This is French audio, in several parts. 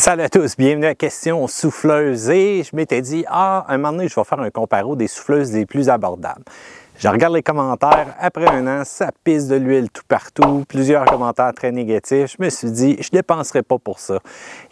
Salut à tous, bienvenue à Question souffleuse. Et je m'étais dit, ah, un moment donné, je vais faire un comparo des souffleuses les plus abordables. Je regarde les commentaires. Après un an, ça pisse de l'huile tout partout. Plusieurs commentaires très négatifs. Je me suis dit, je ne dépenserai pas pour ça.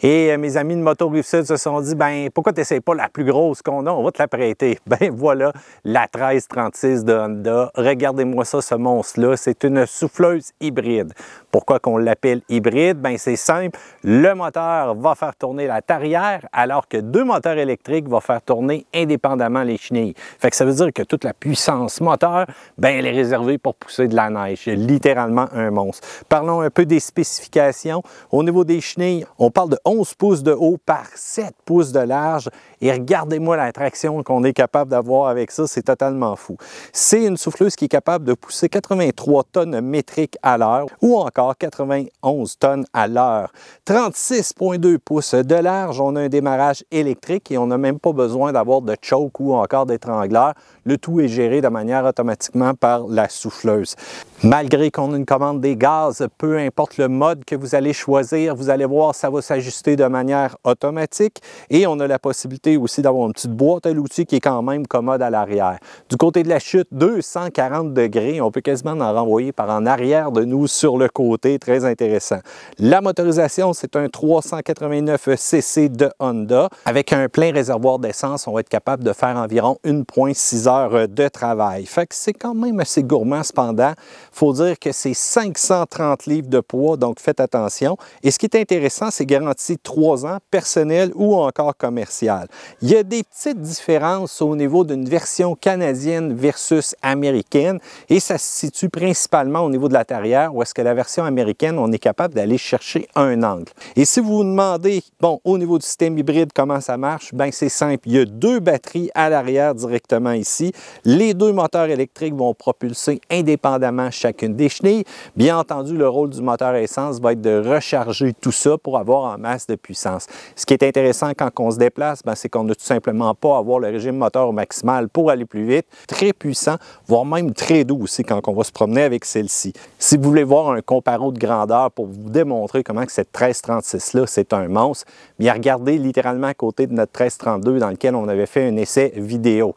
Et euh, mes amis de Moto se sont dit, ben pourquoi tu pas la plus grosse qu'on a? On va te la prêter. Ben voilà, la 1336 de Honda. Regardez-moi ça, ce monstre-là. C'est une souffleuse hybride. Pourquoi qu'on l'appelle hybride? Ben c'est simple, le moteur va faire tourner la tarière alors que deux moteurs électriques vont faire tourner indépendamment les chenilles. Fait que ça veut dire que toute la puissance moteur, ben elle est réservée pour pousser de la neige. Littéralement un monstre. Parlons un peu des spécifications. Au niveau des chenilles, on parle de 11 pouces de haut par 7 pouces de large et regardez-moi la traction qu'on est capable d'avoir avec ça, c'est totalement fou. C'est une souffleuse qui est capable de pousser 83 tonnes métriques à l'heure ou encore 91 tonnes à l'heure. 36,2 pouces de large, on a un démarrage électrique et on n'a même pas besoin d'avoir de choke ou encore d'étrangleur. Le tout est géré de manière automatiquement par la souffleuse. Malgré qu'on une commande des gaz, peu importe le mode que vous allez choisir, vous allez voir, ça va s'ajuster de manière automatique et on a la possibilité aussi d'avoir une petite boîte à l'outil qui est quand même commode à l'arrière. Du côté de la chute, 240 degrés, on peut quasiment en renvoyer par en arrière de nous sur le côté, très intéressant. La motorisation, c'est un 389 cc de Honda. Avec un plein réservoir d'essence, on va être capable de faire environ 1,6 heures de travail. Fait que c'est quand même assez gourmand cependant faut dire que c'est 530 livres de poids, donc faites attention. Et ce qui est intéressant, c'est garanti 3 ans, personnel ou encore commercial. Il y a des petites différences au niveau d'une version canadienne versus américaine et ça se situe principalement au niveau de la tarière où est-ce que la version américaine, on est capable d'aller chercher un angle. Et si vous vous demandez, bon, au niveau du système hybride, comment ça marche? Bien, c'est simple. Il y a deux batteries à l'arrière directement ici. Les deux moteurs électriques vont propulser indépendamment chacune des chenilles. Bien entendu, le rôle du moteur essence va être de recharger tout ça pour avoir en masse de puissance. Ce qui est intéressant quand on se déplace, ben, c'est qu'on ne peut tout simplement pas avoir le régime moteur maximal pour aller plus vite. Très puissant, voire même très doux aussi quand on va se promener avec celle-ci. Si vous voulez voir un comparo de grandeur pour vous démontrer comment que cette 1336-là, c'est un monstre, bien regardez littéralement à côté de notre 1332 dans lequel on avait fait un essai vidéo.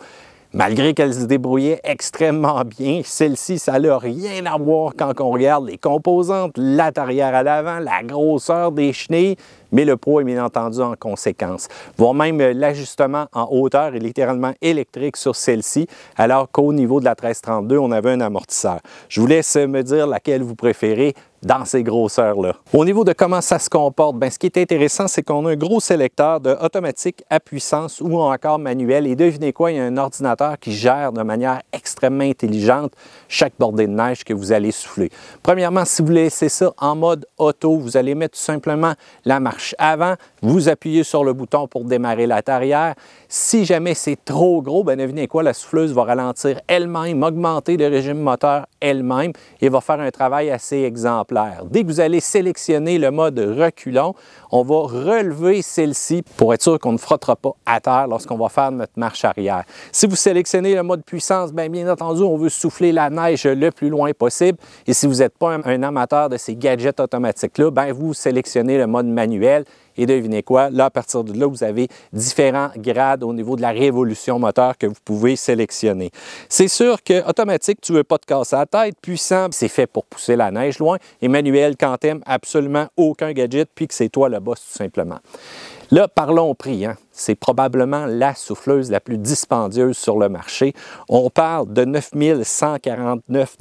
Malgré qu'elle se débrouillait extrêmement bien, celle-ci, ça n'a rien à voir quand on regarde les composantes, la à l'avant, la grosseur des chenilles, mais le poids est bien entendu en conséquence. Voire même euh, l'ajustement en hauteur est littéralement électrique sur celle-ci, alors qu'au niveau de la 1332, on avait un amortisseur. Je vous laisse euh, me dire laquelle vous préférez dans ces grosseurs-là. Au niveau de comment ça se comporte, ben, ce qui est intéressant, c'est qu'on a un gros sélecteur de automatique à puissance ou encore manuel. Et devinez quoi, il y a un ordinateur qui gère de manière extrêmement intelligente chaque bordée de neige que vous allez souffler. Premièrement, si vous laissez ça en mode auto, vous allez mettre tout simplement la marche avant, vous appuyez sur le bouton pour démarrer la tarière. Si jamais c'est trop gros, bien, devinez quoi, la souffleuse va ralentir elle-même, augmenter le régime moteur elle-même et va faire un travail assez exemplaire. Dès que vous allez sélectionner le mode reculon, on va relever celle-ci pour être sûr qu'on ne frottera pas à terre lorsqu'on va faire notre marche arrière. Si vous sélectionnez le mode puissance, ben, bien, entendu, on veut souffler la neige le plus loin possible. Et si vous n'êtes pas un, amateur de ces gadgets automatiques-là, bien, vous sélectionnez le mode manuel et devinez quoi, là, à partir de là, vous avez différents grades au niveau de la révolution moteur que vous pouvez sélectionner. C'est sûr que automatique, tu ne veux pas te casser la tête, puissant, c'est fait pour pousser la neige loin, et manuel quand t'aimes absolument aucun gadget, puis que c'est toi le boss tout simplement. Là, parlons au prix. Hein. C'est probablement la souffleuse la plus dispendieuse sur le marché. On parle de 9 149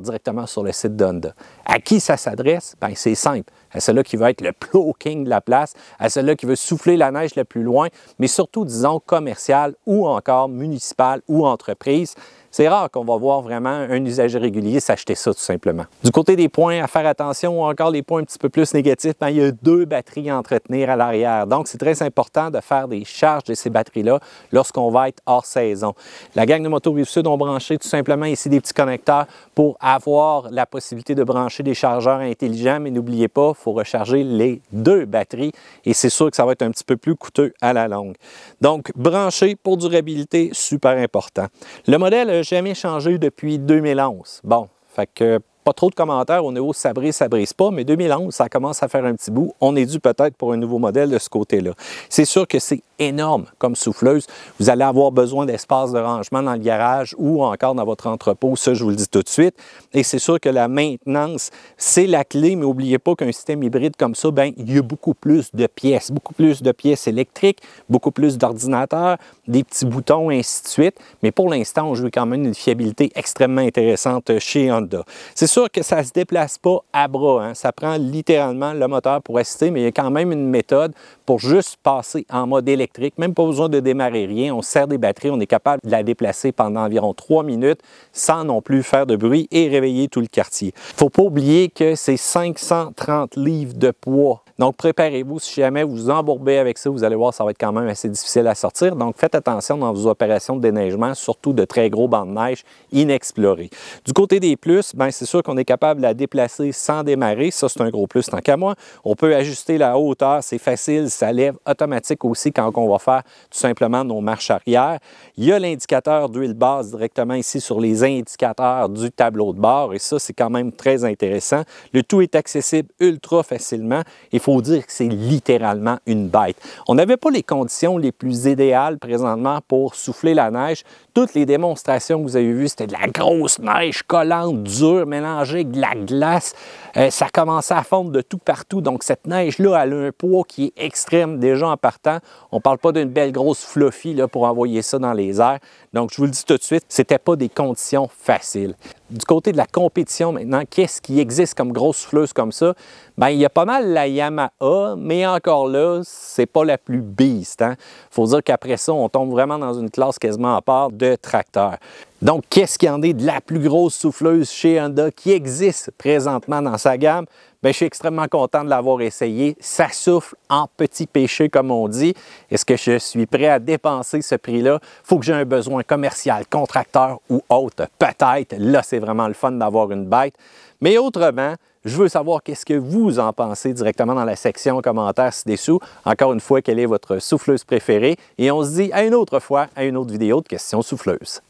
directement sur le site d'Honda. À qui ça s'adresse? Bien, c'est simple à celui-là qui va être le plus de la place, à celui-là qui veut souffler la neige le plus loin, mais surtout, disons, commercial ou encore municipal ou entreprise. C'est rare qu'on va voir vraiment un usager régulier s'acheter ça tout simplement. Du côté des points à faire attention ou encore des points un petit peu plus négatifs, ben, il y a deux batteries à entretenir à l'arrière. Donc, c'est très important de faire des charges de ces batteries-là lorsqu'on va être hors saison. La gang de Moto Rive-Sud ont branché tout simplement ici des petits connecteurs pour avoir la possibilité de brancher des chargeurs intelligents, mais n'oubliez pas, il faut recharger les deux batteries et c'est sûr que ça va être un petit peu plus coûteux à la longue. Donc, brancher pour durabilité, super important. Le modèle jamais changé depuis 2011. Bon, fait que pas trop de commentaires au niveau ça brise, ça brise pas, mais 2011, ça commence à faire un petit bout. On est dû peut-être pour un nouveau modèle de ce côté-là. C'est sûr que c'est énorme comme souffleuse. Vous allez avoir besoin d'espace de rangement dans le garage ou encore dans votre entrepôt. Ça, je vous le dis tout de suite. Et c'est sûr que la maintenance, c'est la clé, mais n'oubliez pas qu'un système hybride comme ça, bien, il y a beaucoup plus de pièces, beaucoup plus de pièces électriques, beaucoup plus d'ordinateurs, des petits boutons, ainsi de suite. Mais pour l'instant, on joue quand même une fiabilité extrêmement intéressante chez Honda. C'est sûr que ça ne se déplace pas à bras. Hein. Ça prend littéralement le moteur pour assister, mais il y a quand même une méthode pour juste passer en mode électrique. Même pas besoin de démarrer rien. On sert des batteries, on est capable de la déplacer pendant environ trois minutes sans non plus faire de bruit et réveiller tout le quartier. Il ne faut pas oublier que c'est 530 livres de poids donc, préparez-vous. Si jamais vous vous embourbez avec ça, vous allez voir, ça va être quand même assez difficile à sortir. Donc, faites attention dans vos opérations de déneigement, surtout de très gros bancs de neige inexplorés. Du côté des plus, ben c'est sûr qu'on est capable de la déplacer sans démarrer. Ça, c'est un gros plus tant qu'à moi. On peut ajuster la hauteur. C'est facile. Ça lève automatique aussi quand on va faire tout simplement nos marches arrière. Il y a l'indicateur d'huile basse directement ici sur les indicateurs du tableau de bord. Et ça, c'est quand même très intéressant. Le tout est accessible ultra facilement faut dire que c'est littéralement une bête. On n'avait pas les conditions les plus idéales présentement pour souffler la neige, toutes les démonstrations que vous avez vues, c'était de la grosse neige collante, dure, mélangée avec de la glace. Euh, ça commençait à fondre de tout partout. Donc, cette neige-là, elle a un poids qui est extrême déjà en partant. On ne parle pas d'une belle grosse fluffy là, pour envoyer ça dans les airs. Donc, je vous le dis tout de suite, ce n'était pas des conditions faciles. Du côté de la compétition maintenant, qu'est-ce qui existe comme grosse souffleuse comme ça? Bien, il y a pas mal la Yamaha, mais encore là, c'est pas la plus beast. Il hein. faut dire qu'après ça, on tombe vraiment dans une classe quasiment à part tracteur Donc, qu'est-ce qu'il y en est de la plus grosse souffleuse chez Honda qui existe présentement dans sa gamme? Bien, je suis extrêmement content de l'avoir essayé. Ça souffle en petit péché, comme on dit. Est-ce que je suis prêt à dépenser ce prix-là? Faut que j'ai un besoin commercial, contracteur ou autre. Peut-être. Là, c'est vraiment le fun d'avoir une bête. Mais autrement, je veux savoir qu'est-ce que vous en pensez directement dans la section commentaires ci-dessous. Encore une fois, quelle est votre souffleuse préférée? Et on se dit à une autre fois, à une autre vidéo de questions souffleuses.